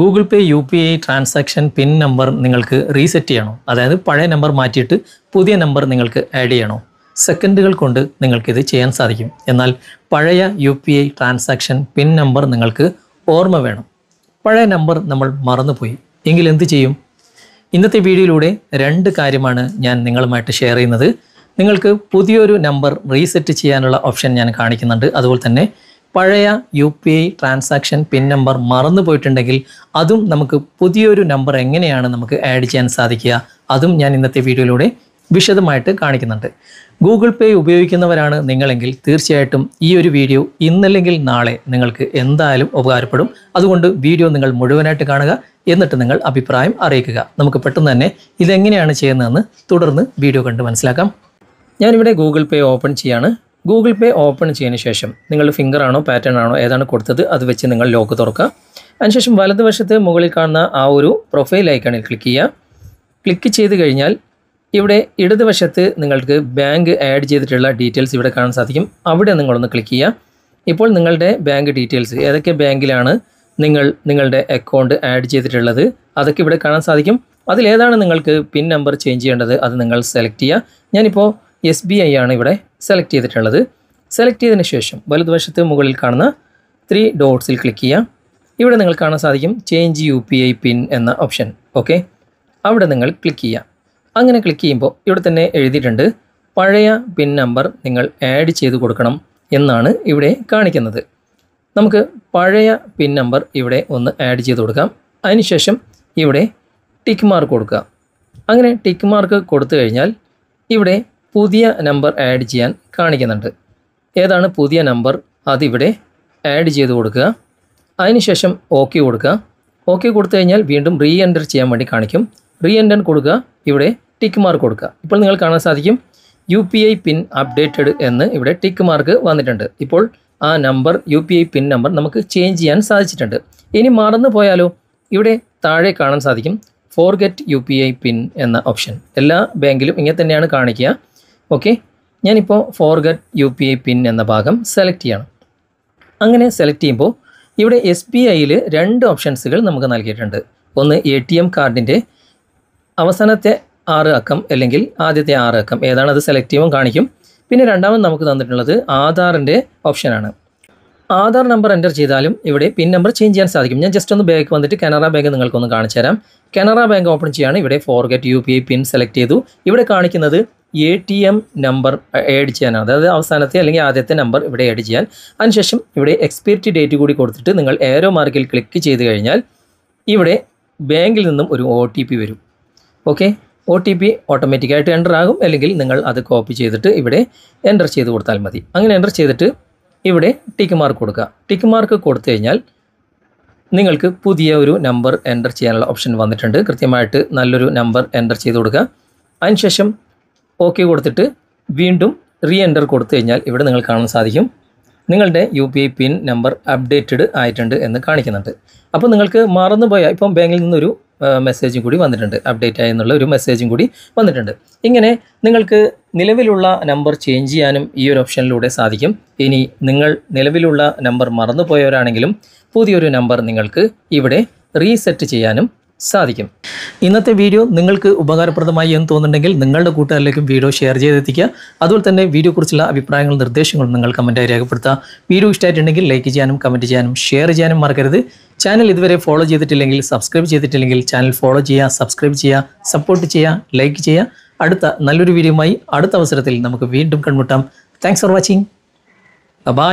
Google Pay U P I transaction PIN number നിങ്ങൾക്ക് reset ചെയ്യണോ അതായത് പഴയ നമ്പർ മാറ്റിയിട്ട് പുതിയ നമ്പർ നിങ്ങൾക്ക് ആഡ് ചെയ്യണോ സെക്കൻഡുകൾ കൊണ്ട് നിങ്ങൾക്കിത് ചെയ്യാൻ സാധിക്കും എന്നാൽ പഴയ U P I transaction PIN number നിങ്ങൾക്ക് ഓർമ്മ വേണം പഴയ നമ്പർ നമ്മൾ മറന്നുപോയി എങ്കിൽ എന്ത് ചെയ്യും ഇന്നത്തെ വീഡിയോയിലൂടെ രണ്ട് കാര്യമാണ് ഞാൻ നിങ്ങളുമായിട്ട് ഷെയർ ചെയ്യുന്നത് നിങ്ങൾക്ക് പുതിയൊരു നമ്പർ റീസെറ്റ് ചെയ്യാനുള്ള ഓപ്ഷൻ ഞാൻ കാണിക്കുന്നുണ്ട് അതുപോലെ തന്നെ പഴയ U P I transaction PIN number മറന്നു പോയിട്ടുണ്ടെങ്കിൽ അതും നമുക്ക് പുതിയൊരു നമ്പർ എങ്ങനെയാണ് നമുക്ക് ആഡ് ചെയ്യാൻ സാധിക്കുക അതും ഞാൻ ഇന്നത്തെ വീഡിയോയിലൂടെ വിശദമായിട്ട് കാണിക്കുന്നുണ്ട് ഗൂഗിൾ പേ ഉപയോഗിക്കുന്നവരാണ് നിങ്ങളെങ്കിൽ തീർച്ചയായിട്ടും ഈ ഒരു വീഡിയോ ഇന്നല്ലെങ്കിൽ നാളെ നിങ്ങൾക്ക് എന്തായാലും ഉപകാരപ്പെടും അതുകൊണ്ട് വീഡിയോ നിങ്ങൾ മുഴുവനായിട്ട് കാണുക എന്നിട്ട് നിങ്ങൾ അഭിപ്രായം അറിയിക്കുക നമുക്ക് പെട്ടെന്ന് തന്നെ ഇതെങ്ങനെയാണ് ചെയ്യുന്നതെന്ന് തുടർന്ന് വീഡിയോ കണ്ട് മനസ്സിലാക്കാം ഞാനിവിടെ ഗൂഗിൾ പേ ഓപ്പൺ ചെയ്യാണ് ഗൂഗിൾ പേ ഓപ്പൺ ചെയ്യുന്ന ശേഷം നിങ്ങൾ ഫിംഗർ ആണോ പാറ്റേൺ ആണോ ഏതാണ് കൊടുത്തത് അത് വെച്ച് നിങ്ങൾ ലോക്ക് തുറക്കുക അതിനുശേഷം വലതുവശത്ത് മുകളിൽ കാണുന്ന ആ ഒരു പ്രൊഫൈൽ ഐക്കണിൽ ക്ലിക്ക് ചെയ്യുക ക്ലിക്ക് ചെയ്ത് കഴിഞ്ഞാൽ ഇവിടെ ഇടതുവശത്ത് നിങ്ങൾക്ക് ബാങ്ക് ആഡ് ചെയ്തിട്ടുള്ള ഡീറ്റെയിൽസ് ഇവിടെ കാണാൻ സാധിക്കും അവിടെ നിങ്ങളൊന്ന് ക്ലിക്ക് ചെയ്യുക ഇപ്പോൾ നിങ്ങളുടെ ബാങ്ക് ഡീറ്റെയിൽസ് ഏതൊക്കെ ബാങ്കിലാണ് നിങ്ങൾ നിങ്ങളുടെ അക്കൗണ്ട് ആഡ് ചെയ്തിട്ടുള്ളത് അതൊക്കെ ഇവിടെ കാണാൻ സാധിക്കും അതിലേതാണ് നിങ്ങൾക്ക് പിൻ നമ്പർ ചേഞ്ച് ചെയ്യേണ്ടത് അത് നിങ്ങൾ സെലക്ട് ചെയ്യുക ഞാനിപ്പോൾ എസ് ബി ഐ ആണ് ഇവിടെ സെലക്ട് ചെയ്തിട്ടുള്ളത് സെലക്ട് ചെയ്തതിന് ശേഷം വലതുവശത്ത് മുകളിൽ കാണുന്ന ത്രീ ഡോട്ട്സിൽ ക്ലിക്ക് ചെയ്യാം ഇവിടെ നിങ്ങൾ കാണാൻ സാധിക്കും change U P I PIN എന്ന ഓപ്ഷൻ ഓക്കെ അവിടെ നിങ്ങൾ ക്ലിക്ക് ചെയ്യാം അങ്ങനെ ക്ലിക്ക് ചെയ്യുമ്പോൾ ഇവിടെ തന്നെ എഴുതിയിട്ടുണ്ട് പഴയ പിൻ നമ്പർ നിങ്ങൾ ആഡ് ചെയ്ത് കൊടുക്കണം എന്നാണ് ഇവിടെ കാണിക്കുന്നത് നമുക്ക് പഴയ പിൻ നമ്പർ ഇവിടെ ഒന്ന് ആഡ് ചെയ്ത് കൊടുക്കാം അതിനുശേഷം ഇവിടെ ടിക്ക് മാർക്ക് കൊടുക്കുക അങ്ങനെ ടിക്ക് മാർക്ക് കൊടുത്തു കഴിഞ്ഞാൽ ഇവിടെ പുതിയ നമ്പർ ആഡ് ചെയ്യാൻ കാണിക്കുന്നുണ്ട് ഏതാണ് പുതിയ നമ്പർ അതിവിടെ ആഡ് ചെയ്ത് കൊടുക്കുക അതിനുശേഷം ഓക്കെ കൊടുക്കുക ഓക്കെ കൊടുത്തു കഴിഞ്ഞാൽ വീണ്ടും റീ എൻ്റർ ചെയ്യാൻ വേണ്ടി കാണിക്കും റീ എൻ്റർ കൊടുക്കുക ഇവിടെ ടിക്ക് മാർക്ക് കൊടുക്കുക ഇപ്പോൾ നിങ്ങൾ കാണാൻ സാധിക്കും U P I PIN updated എന്ന് ഇവിടെ ടിക്ക് മാർക്ക് വന്നിട്ടുണ്ട് ഇപ്പോൾ ആ number U P I PIN number നമുക്ക് ചേഞ്ച് ചെയ്യാൻ സാധിച്ചിട്ടുണ്ട് ഇനി മറന്നു പോയാലോ ഇവിടെ താഴെ കാണാൻ സാധിക്കും get U P I PIN എന്ന ഓപ്ഷൻ എല്ലാ ബാങ്കിലും ഇങ്ങനെ തന്നെയാണ് കാണിക്കുക ഓക്കെ ഞാനിപ്പോൾ forget U P I PIN എന്ന ഭാഗം സെലക്ട് ചെയ്യണം അങ്ങനെ സെലക്ട് ചെയ്യുമ്പോൾ ഇവിടെ എസ് ബി ഐയിൽ രണ്ട് ഓപ്ഷൻസുകൾ നമുക്ക് നൽകിയിട്ടുണ്ട് ഒന്ന് എ ടി എം കാർഡിൻ്റെ അവസാനത്തെ ആറ് അക്കം അല്ലെങ്കിൽ ആദ്യത്തെ ആറ് അക്കം ഏതാണ് അത് സെലക്ട് ചെയ്യുമ്പോൾ കാണിക്കും പിന്നെ രണ്ടാമത് നമുക്ക് തന്നിട്ടുള്ളത് ആധാറിൻ്റെ ഓപ്ഷനാണ് ആധാർ നമ്പർ എൻ്റർ ചെയ്താലും ഇവിടെ പിൻ നമ്പർ ചേഞ്ച് ചെയ്യാൻ സാധിക്കും ഞാൻ ജസ്റ്റ് ഒന്ന് ബാക്ക് വന്നിട്ട് കനറ ബാങ്ക് നിങ്ങൾക്കൊന്ന് കാണിച്ചു തരാം കനറ ബാങ്ക് ഓപ്പൺ ചെയ്യാണ് ഇവിടെ ഫോർഗെറ്റ് യു പിൻ സെലക്ട് ചെയ്തു ഇവിടെ കാണിക്കുന്നത് A T M number add ചെയ്യാനാണ് അതായത് അവസാനത്തെ അല്ലെങ്കിൽ ആദ്യത്തെ നമ്പർ ഇവിടെ ആഡ് ചെയ്യാൻ അതിനുശേഷം ഇവിടെ എക്സ്പീരിറ്റി ഡേറ്റ് കൂടി കൊടുത്തിട്ട് നിങ്ങൾ ഏരോ മാർക്കിൽ ക്ലിക്ക് ചെയ്ത് കഴിഞ്ഞാൽ ഇവിടെ ബാങ്കിൽ നിന്നും ഒരു ഒ വരും ഓക്കെ ഒ ടി പി ഓട്ടോമാറ്റിക്കായിട്ട് എൻ്റർ ആകും അല്ലെങ്കിൽ നിങ്ങൾ അത് കോപ്പി ചെയ്തിട്ട് ഇവിടെ എൻ്റർ ചെയ്ത് കൊടുത്താൽ മതി അങ്ങനെ എൻ്റർ ചെയ്തിട്ട് ഇവിടെ ടിക്ക് മാർക്ക് കൊടുക്കുക ടിക്ക് മാർക്ക് കൊടുത്തു കഴിഞ്ഞാൽ നിങ്ങൾക്ക് പുതിയ ഒരു നമ്പർ എൻ്റർ ചെയ്യാനുള്ള ഓപ്ഷൻ വന്നിട്ടുണ്ട് കൃത്യമായിട്ട് നല്ലൊരു നമ്പർ എൻ്റർ ചെയ്ത് കൊടുക്കുക അതിനുശേഷം ഓക്കെ കൊടുത്തിട്ട് വീണ്ടും റീ എൻ്റർ കൊടുത്തു കഴിഞ്ഞാൽ ഇവിടെ നിങ്ങൾ കാണാൻ സാധിക്കും നിങ്ങളുടെ U P I PIN number updated ആയിട്ടുണ്ട് എന്ന് കാണിക്കുന്നുണ്ട് അപ്പോൾ നിങ്ങൾക്ക് മറന്നുപോയ ഇപ്പം ബാങ്കിൽ നിന്നൊരു മെസ്സേജും കൂടി വന്നിട്ടുണ്ട് അപ്ഡേറ്റ് ആയെന്നുള്ള ഒരു മെസ്സേജും കൂടി വന്നിട്ടുണ്ട് ഇങ്ങനെ നിങ്ങൾക്ക് നിലവിലുള്ള നമ്പർ ചേഞ്ച് ചെയ്യാനും ഈ ഒരു ഓപ്ഷനിലൂടെ സാധിക്കും ഇനി നിങ്ങൾ നിലവിലുള്ള നമ്പർ മറന്നുപോയവരാണെങ്കിലും പുതിയൊരു നമ്പർ നിങ്ങൾക്ക് ഇവിടെ റീസെറ്റ് ചെയ്യാനും സാധിക്കും ഇന്നത്തെ വീഡിയോ നിങ്ങൾക്ക് ഉപകാരപ്രദമായി എന്ന് തോന്നുന്നുണ്ടെങ്കിൽ നിങ്ങളുടെ കൂട്ടുകാരിലേക്കും വീഡിയോ ഷെയർ ചെയ്തെത്തിക്കുക അതുപോലെ തന്നെ വീഡിയോക്കുറിച്ചുള്ള അഭിപ്രായങ്ങളും നിർദ്ദേശങ്ങളും നിങ്ങൾ കമൻറ്റായി രേഖപ്പെടുത്തുക വീഡിയോ ഇഷ്ടമായിട്ടുണ്ടെങ്കിൽ ലൈക്ക് ചെയ്യാനും കമൻറ്റ് ചെയ്യാനും ഷെയർ ചെയ്യാനും മറക്കരുത് ചാനൽ ഇതുവരെ ഫോളോ ചെയ്തിട്ടില്ലെങ്കിൽ സബ്സ്ക്രൈബ് ചെയ്തിട്ടില്ലെങ്കിൽ ചാനൽ ഫോളോ ചെയ്യുക സബ്സ്ക്രൈബ് ചെയ്യുക സപ്പോർട്ട് ചെയ്യുക ലൈക്ക് ചെയ്യുക അടുത്ത നല്ലൊരു വീഡിയോയുമായി അടുത്ത അവസരത്തിൽ നമുക്ക് വീണ്ടും കൺമുട്ടാം താങ്ക്സ് ഫോർ വാച്ചിങ് ബൈ